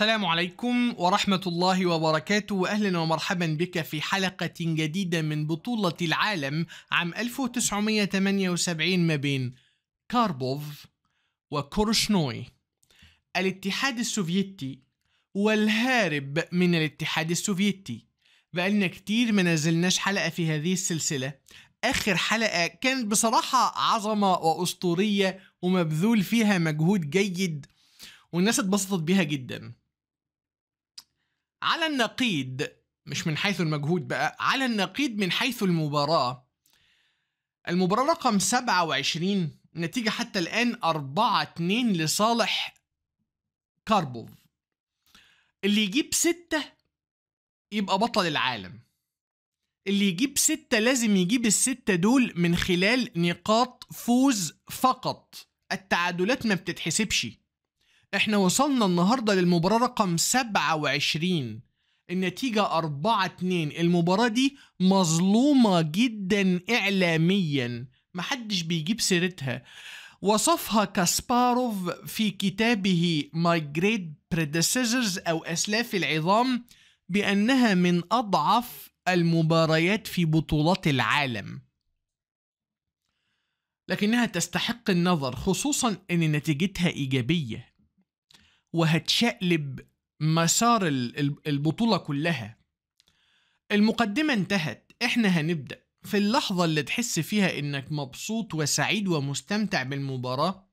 السلام عليكم ورحمة الله وبركاته وأهلا ومرحبا بك في حلقة جديدة من بطولة العالم عام 1978 ما بين كاربوف وكورشنوي الاتحاد السوفيتي والهارب من الاتحاد السوفيتي بقالنا كتير ما نزلناش حلقة في هذه السلسلة آخر حلقة كانت بصراحة عظمة وأسطورية ومبذول فيها مجهود جيد والناس اتبسطت بيها جدا على النقيض مش من حيث المجهود بقى على النقيض من حيث المباراة المباراة رقم 27 نتيجة حتى الآن 4-2 لصالح كاربوف اللي يجيب ستة يبقى بطل العالم اللي يجيب ستة لازم يجيب الستة دول من خلال نقاط فوز فقط التعادلات ما بتتحسبش احنا وصلنا النهارده للمباراه رقم 27 النتيجه 4 2 المباراه دي مظلومه جدا اعلاميا محدش بيجيب سيرتها وصفها كاسباروف في كتابه ماي جريد Predecessors او اسلاف العظام بانها من اضعف المباريات في بطولات العالم لكنها تستحق النظر خصوصا ان نتيجتها ايجابيه وهتشقلب مسار البطولة كلها المقدمة انتهت احنا هنبدأ في اللحظة اللي تحس فيها انك مبسوط وسعيد ومستمتع بالمباراة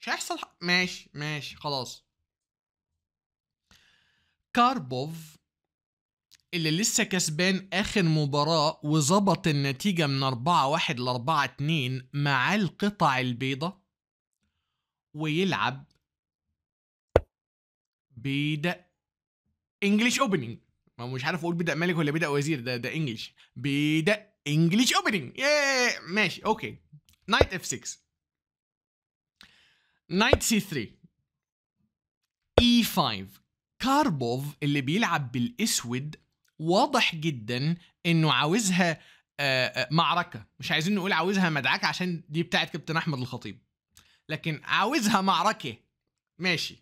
مش هيحصل ماشي ماشي خلاص كاربوف اللي لسه كسبان آخر مباراة وظبط النتيجة من 4-1 ل 4-2 معاه القطع البيضة ويلعب بيدا انجلش اوبننج ما مش عارف اقول بدا ملك ولا بدا وزير ده ده انجلش بيدا انجلش اوبننج ماشي اوكي نايت اف 6 نايت سي 3 اي 5 كاربوف اللي بيلعب بالاسود واضح جدا انه عاوزها آه، آه، معركه مش عايزين نقول عاوزها مدعكه عشان دي بتاعت كابتن احمد الخطيب لكن عاوزها معركه ماشي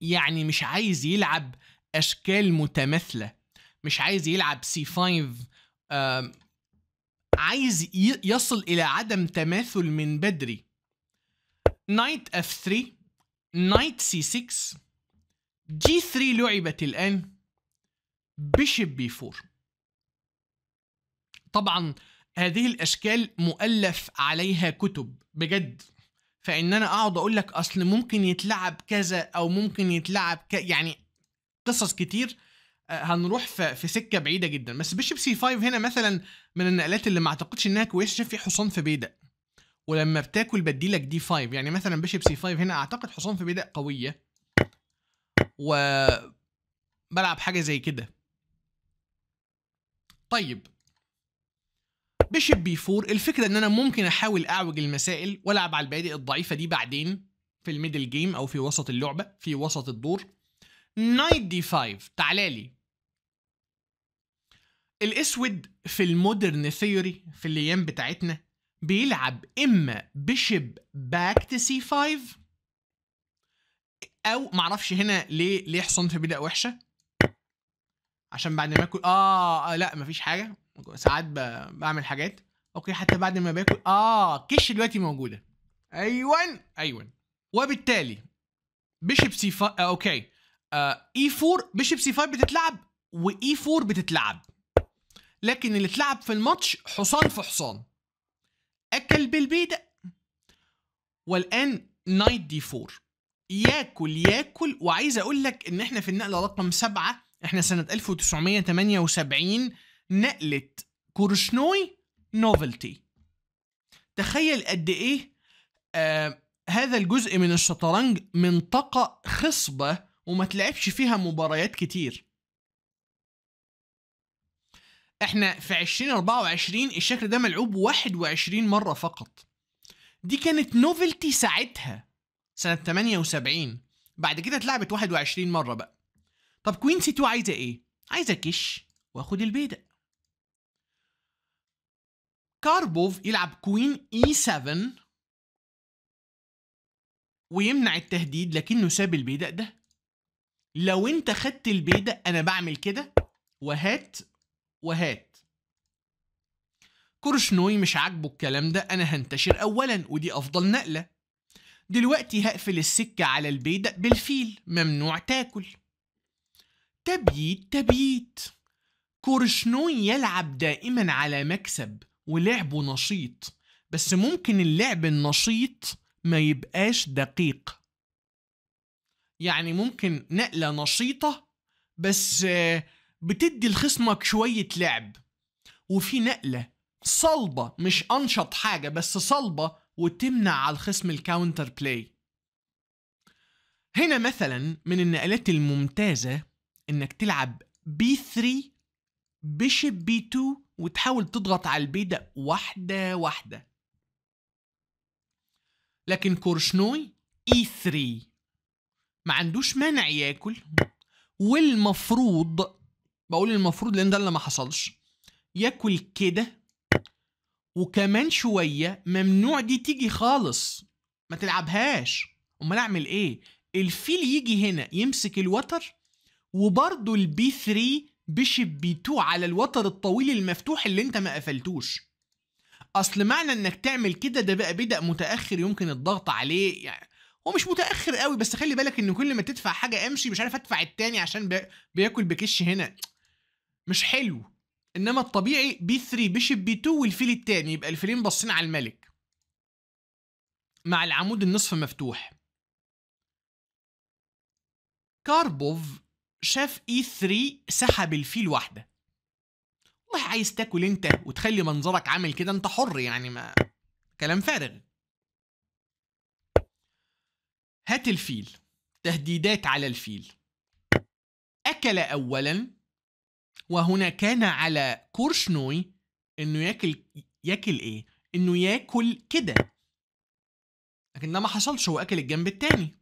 يعني مش عايز يلعب اشكال متماثله مش عايز يلعب سي 5 عايز يصل الى عدم تماثل من بدري نايت اف 3 نايت سي 6 جي 3 لعبت الان بيشب بي 4 طبعا هذه الاشكال مؤلف عليها كتب بجد فان انا اقعد اقول لك اصل ممكن يتلعب كذا او ممكن يتلعب ك... يعني قصص كتير آه، هنروح في, في سكه بعيده جدا بس بيشب سي 5 هنا مثلا من النقلات اللي ما اعتقدش انها كويسه شايف في حصان في بيدق ولما بتاكل بديلك دي 5 يعني مثلا بيشب سي 5 هنا اعتقد حصان في بيدق قويه و بلعب حاجه زي كده طيب بشيب بي 4 الفكره ان انا ممكن احاول اعوج المسائل والعب على البادئ الضعيفه دي بعدين في الميدل جيم او في وسط اللعبه في وسط الدور نايت دي 5 تعالى لي الاسود في المودرن ثيوري في الايام بتاعتنا بيلعب اما بشيب باك تو سي 5 او معرفش هنا ليه ليه حصان في بدأ وحشه عشان بعد ما اكل اه, آه، لا مفيش حاجه ساعات بعمل حاجات اوكي حتى بعد ما باكل اه كش دلوقتي موجوده ايون ايون وبالتالي بيشب سي 5 آه اوكي آه اي 4 بيشب سي 5 بتتلعب واي 4 e بتتلعب لكن اللي اتلعب في الماتش حصان في حصان اكل بالبيدق والان نايت دي 4 ياكل ياكل وعايز اقول لك ان احنا في النقله رقم سبعه احنا سنه 1978 نقلت كورشنوي نوفلتي تخيل قد ايه آه هذا الجزء من الشطرنج منطقة خصبة وما تلعبش فيها مباريات كتير احنا في 2024 الشكل ده ملعوب 21 مرة فقط دي كانت نوفلتي ساعتها سنة 78 بعد كده اتلعبت 21 مرة بقى طب كوين سي 2 عايزة ايه؟ عايزة كش واخد البيدق كاربوف يلعب كوين اي 7 ويمنع التهديد لكنه ساب البيدق ده لو انت خدت البيدق انا بعمل كده وهات وهات كورشنوي مش عاجبه الكلام ده انا هنتشر اولا ودي افضل نقله دلوقتي هقفل السكه على البيدق بالفيل ممنوع تاكل تبييت تبييت كورشنوي يلعب دائما على مكسب ولعبه نشيط بس ممكن اللعب النشيط ما يبقاش دقيق يعني ممكن نقلة نشيطة بس بتدي لخصمك شوية لعب وفي نقلة صلبة مش أنشط حاجة بس صلبة وتمنع على الخصم الكاونتر بلاي هنا مثلا من النقلات الممتازة انك تلعب بي 3 بيشب بي 2 وتحاول تضغط على البيدق واحدة واحدة لكن كورشنوي اي e 3 ما عندوش مانع ياكل والمفروض بقول المفروض لان ده اللي ما حصلش ياكل كده وكمان شويه ممنوع دي تيجي خالص ما تلعبهاش امال اعمل ايه الفيل يجي هنا يمسك الوتر وبرضو البي 3 بشبيتوه على الوتر الطويل المفتوح اللي انت ما قفلتوش اصل معنى انك تعمل كده ده بقى بدأ متاخر يمكن الضغط عليه يعني هو مش متاخر قوي بس خلي بالك ان كل ما تدفع حاجه امشي مش عارف ادفع التاني عشان بياكل بكش هنا مش حلو انما الطبيعي بي 3 بيشب بي 2 والفيل التاني يبقى الفيلين باصين على الملك مع العمود النصف مفتوح كاربوف شاف اي e 3 سحب الفيل واحده والله عايز تاكل انت وتخلي منظرك عامل كده انت حر يعني ما كلام فارغ هات الفيل تهديدات على الفيل اكل اولا وهنا كان على كورشنوي انه ياكل ياكل ايه انه ياكل كده لكن ده ما حصلش هو اكل الجنب التاني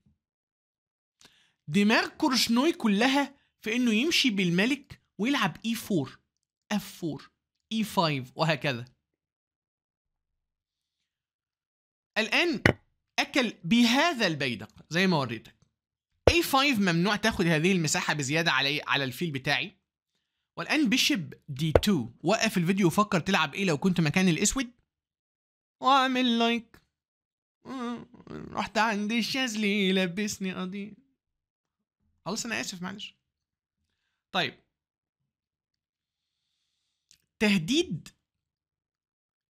دماغ كورشنوي كلها في انه يمشي بالملك ويلعب اي 4 اف 4 اي 5 وهكذا الان اكل بهذا البيدق زي ما وريتك a 5 ممنوع تاخد هذه المساحه بزياده على على الفيل بتاعي والان بيشب دي 2 وقف الفيديو وفكر تلعب ايه لو كنت مكان الاسود واعمل لايك آه، رحت عند الشاذلي لبسني قضيه خلاص انا اسف معلش طيب تهديد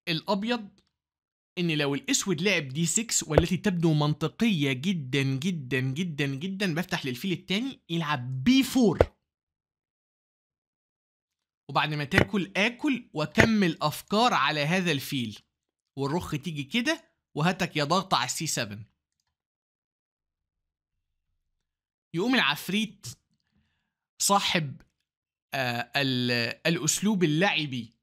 الابيض ان لو الاسود لعب دي 6 والتي تبدو منطقيه جدا جدا جدا جدا بفتح للفيل الثاني يلعب بي 4 وبعد ما تاكل اكل واكمل افكار على هذا الفيل والرخ تيجي كده وهاتك يا ضغط على السي 7 يقوم العفريت صاحب آه الأسلوب اللعبي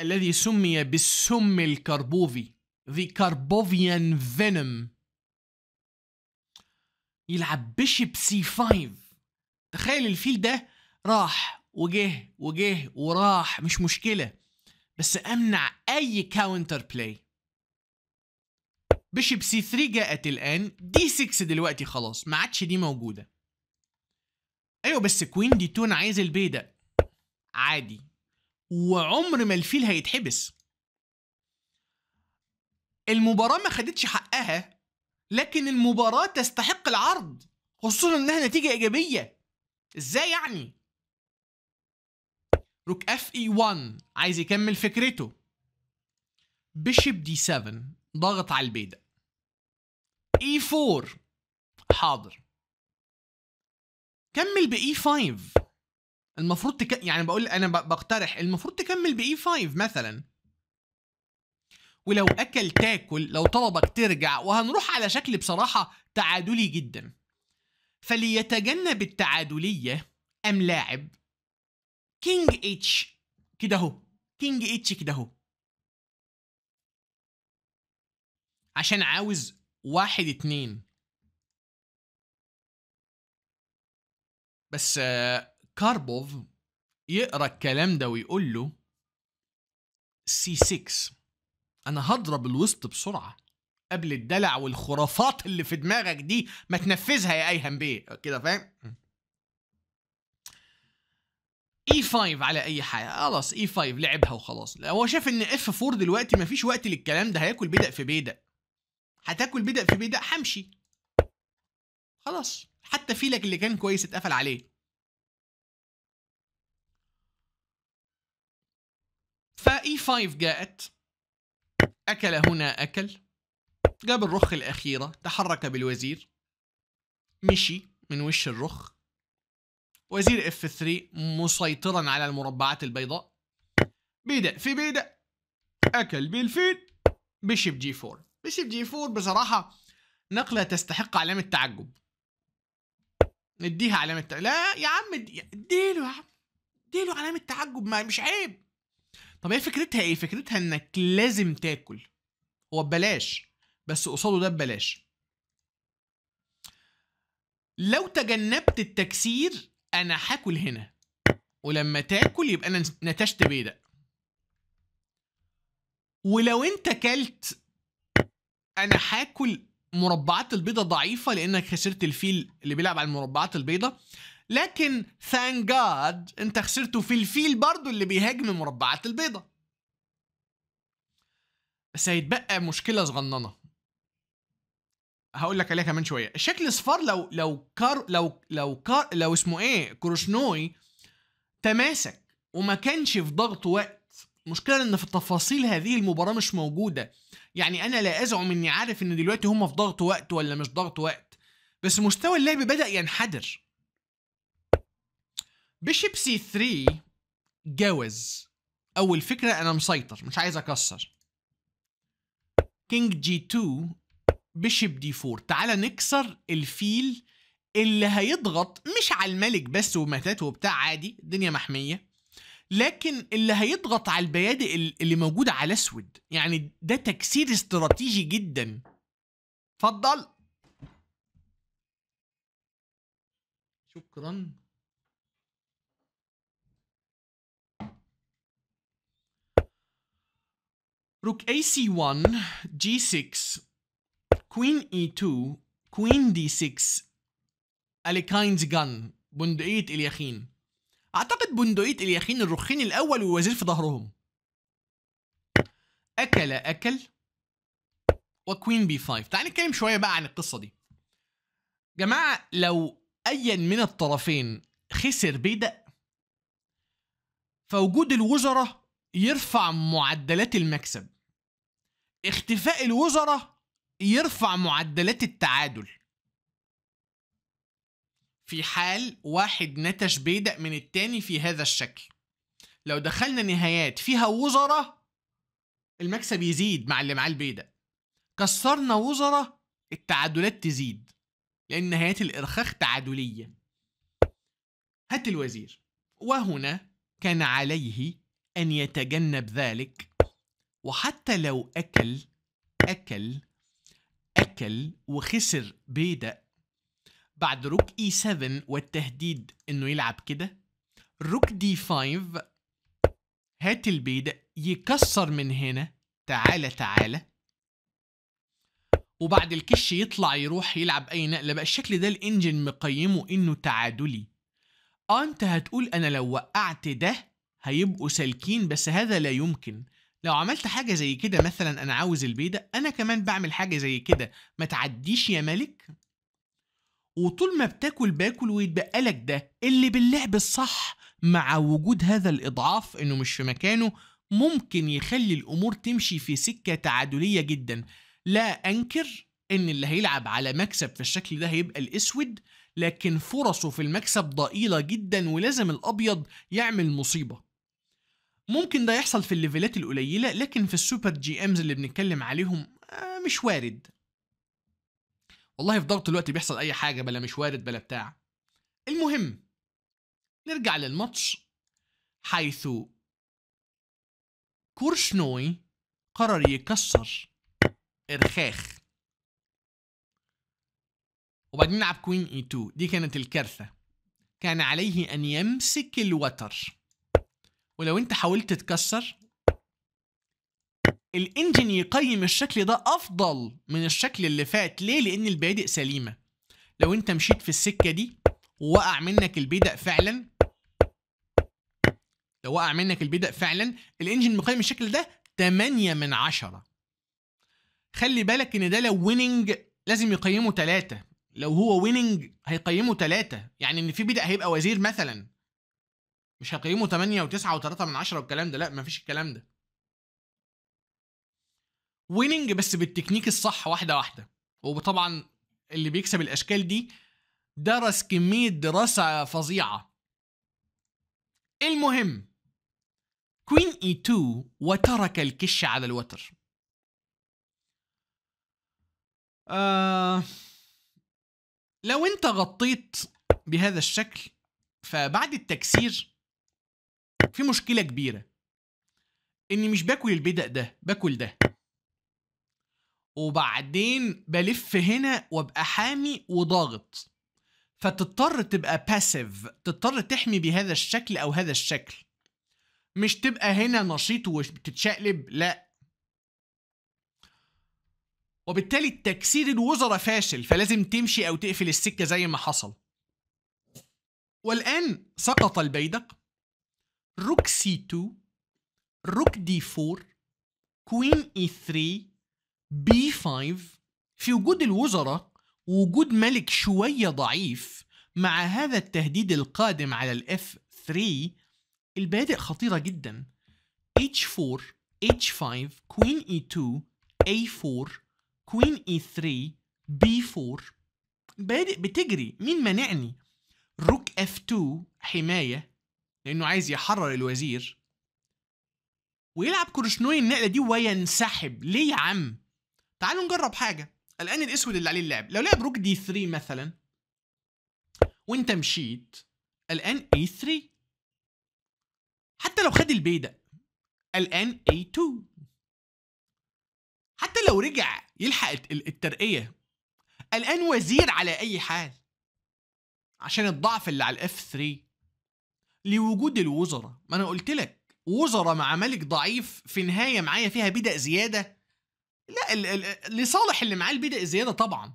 الذي سمي بالسم الكربوفي The Carbovian Venom يلعب بيشب سي 5 تخيل الفيل ده راح وجه وجه وراح مش مشكلة بس أمنع أي كاونتر بلاي بيشيب سي 3 جاءت الان دي 6 دلوقتي خلاص ما عادش دي موجوده ايوه بس كوين دي 2 عايز البيدق عادي وعمر ما الفيل هيتحبس المباراه ما خدتش حقها لكن المباراه تستحق العرض خصوصا انها نتيجه ايجابيه ازاي يعني روك اف اي 1 عايز يكمل فكرته بيشيب دي 7 ضغط على البيدق اي 4 حاضر كمل باي 5 المفروض تك... يعني بقول انا بقترح المفروض تكمل باي 5 مثلا ولو اكل تاكل لو طلبك ترجع وهنروح على شكل بصراحه تعادلي جدا فليتجنب التعادليه ام لاعب كينج اتش كده اهو كينج اتش كده اهو عشان عاوز واحد اتنين بس كاربوف يقرا الكلام ده ويقول له سي 6 انا هضرب الوسط بسرعه قبل الدلع والخرافات اللي في دماغك دي ما تنفذها يا ايهم بيه كده فاهم اي 5 e على اي حاجه خلاص اي e 5 لعبها وخلاص هو شاف ان اف 4 دلوقتي مفيش وقت للكلام ده هياكل بيدق في بيدق هتاكل بدأ في بدأ همشي خلاص حتى فيلك اللي كان كويس اتقفل عليه فاي 5 e جاءت اكل هنا اكل جاب الرخ الاخيره تحرك بالوزير مشي من وش الرخ وزير اف 3 مسيطرا على المربعات البيضاء بدا في بدا اكل بالفيل بشب جي 4 مش الجي 4 بصراحه نقله تستحق علامه تعجب نديها علامه تعجب. لا يا عم اديله يا عم اديله علامه تعجب ما مش عيب طب هي فكرتها ايه فكرتها انك لازم تاكل هو ببلاش بس قصاده ده ببلاش لو تجنبت التكسير انا هاكل هنا ولما تاكل يبقى انا نتشت بيدق ولو انت كلت انا هاكل مربعات البيضة ضعيفة لانك خسرت الفيل اللي بيلعب على المربعات البيضة لكن ثانك جاد انت خسرته في الفيل برضو اللي بيهاجم مربعات البيضة بس هيتبقى مشكلة صغننة هقول لك عليها كمان شوية الشكل صفار لو لو كار لو لو كار لو اسمه ايه كروشنوي تماسك وما كانش في ضغط وقت المشكله ان في التفاصيل هذه المباراه مش موجوده يعني انا لا ازعم اني عارف ان دلوقتي هم في ضغط وقت ولا مش ضغط وقت بس مستوى اللعب بدا ينحدر بيشيب سي 3 جاوز اول فكره انا مسيطر مش عايز اكسر كينج جي 2 بيشيب دي 4 تعالى نكسر الفيل اللي هيضغط مش على الملك بس وماتات وبتاع عادي الدنيا محميه لكن اللي هيضغط على البيادئ اللي موجوده على اسود يعني ده تكسير استراتيجي جدا اتفضل شكرا روك اي سي 1 جي 6 كوين اي 2 كوين دي 6 الكاينز جن بندقيه اليخين أعتقد بندقية اليخين الرخين الأول والوزير في ظهرهم أكل أكل وكوين بي 5 تعال نتكلم شوية بقى عن القصة دي جماعة لو أيا من الطرفين خسر بيدق فوجود الوزراء يرفع معدلات المكسب اختفاء الوزراء يرفع معدلات التعادل في حال واحد نتش بيدا من التاني في هذا الشكل لو دخلنا نهايات فيها وزراء المكسب يزيد مع اللي معاه البيدا كسرنا وزراء التعادلات تزيد لأن نهايات الإرخاخ تعادلية هات الوزير وهنا كان عليه أن يتجنب ذلك وحتى لو أكل أكل أكل وخسر بيدق بعد روك اي e 7 والتهديد انه يلعب كده روك D5 هات البيدق يكسر من هنا تعالى تعالى وبعد الكش يطلع يروح يلعب اي نقله بقى الشكل ده الانجن مقيمه انه تعادلي اه انت هتقول انا لو وقعت ده هيبقوا سالكين بس هذا لا يمكن لو عملت حاجة زي كده مثلا أنا عاوز البيدة أنا كمان بعمل حاجة زي كده ما تعديش يا ملك وطول ما بتاكل باكل ويتبقى لك ده اللي باللعب الصح مع وجود هذا الإضعاف إنه مش في مكانه ممكن يخلي الأمور تمشي في سكة تعادلية جدا لا أنكر إن اللي هيلعب على مكسب في الشكل ده هيبقى الأسود لكن فرصه في المكسب ضئيلة جدا ولازم الأبيض يعمل مصيبة ممكن ده يحصل في الليفلات القليله لكن في السوبر جي امز اللي بنتكلم عليهم آه، مش وارد والله في ضغط الوقت بيحصل اي حاجه بلا مش وارد بلا بتاع المهم نرجع للماتش حيث كورشنوي قرر يكسر ارخاخ وبعدين نلعب كوين اي 2 دي كانت الكارثه كان عليه ان يمسك الوتر ولو انت حاولت تكسر الانجن يقيم الشكل ده افضل من الشكل اللي فات ليه لان البادئ سليمه لو انت مشيت في السكه دي ووقع منك البيدق فعلا لو وقع منك البيدق فعلا الانجن مقيم الشكل ده 8 من 10 خلي بالك ان ده لو ويننج لازم يقيمه 3 لو هو ويننج هيقيمه 3 يعني ان في بيدق هيبقى وزير مثلا مش هيقيمه 8 و9 و3 من 10 والكلام ده لا مفيش الكلام ده ويننج بس بالتكنيك الصح واحده واحده وطبعا اللي بيكسب الاشكال دي درس كميه دراسه فظيعه المهم كوين اي 2 وترك الكش على الوتر آه لو انت غطيت بهذا الشكل فبعد التكسير في مشكلة كبيرة اني مش باكل البدأ ده باكل ده وبعدين بلف هنا وابقى حامي وضاغط فتضطر تبقى باسيف تضطر تحمي بهذا الشكل او هذا الشكل مش تبقى هنا نشيط وبتتشقلب لا وبالتالي تكسير الوزراء فاشل فلازم تمشي او تقفل السكه زي ما حصل والان سقط البيدق روك سي 2 روك دي 4 كوين اي 3 بي 5 في وجود الوزراء وجود ملك شوية ضعيف مع هذا التهديد القادم على الاف 3 البادئ خطيرة جدا h4 h5 queen e2 a4 queen e3 b4 بادئ بتجري مين مانعني روك f2 حماية لأنه عايز يحرر الوزير ويلعب كروشنوي النقلة دي وينسحب ليه يا عم تعالوا نجرب حاجه الان الاسود اللي عليه اللعب لو لعب روك دي 3 مثلا وانت مشيت الان اي 3 حتى لو خد البيدق الان اي 2 حتى لو رجع يلحق الترقيه الان وزير على اي حال عشان الضعف اللي على الاف 3 لوجود الوزراء ما انا قلت لك وزراء مع ملك ضعيف في نهايه معايا فيها بدأ زياده لا الـ الـ لصالح اللي معاه البدع زياده طبعا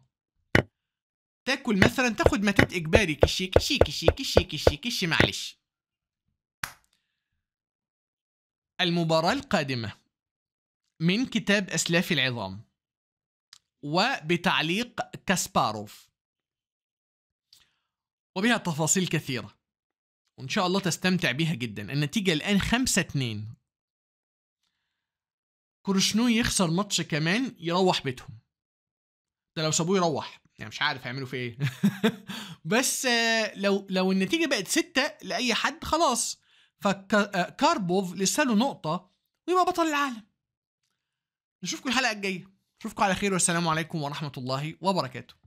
تاكل مثلا تاخد متات اجباري كشي كشي كشي كشي كشي كشي معلش المباراة القادمة من كتاب أسلاف العظام وبتعليق كاسباروف وبها تفاصيل كثيرة وإن شاء الله تستمتع بها جدا النتيجة الآن 5-2 كروشنو يخسر ماتش كمان يروح بيتهم ده لو سابوه يروح يعني مش عارف هيعملوا في ايه بس آه، لو لو النتيجه بقت ستة لاي حد خلاص فكاربوف آه، لسه له نقطه ويبقى بطل العالم نشوفكم الحلقه الجايه نشوفكم على خير والسلام عليكم ورحمه الله وبركاته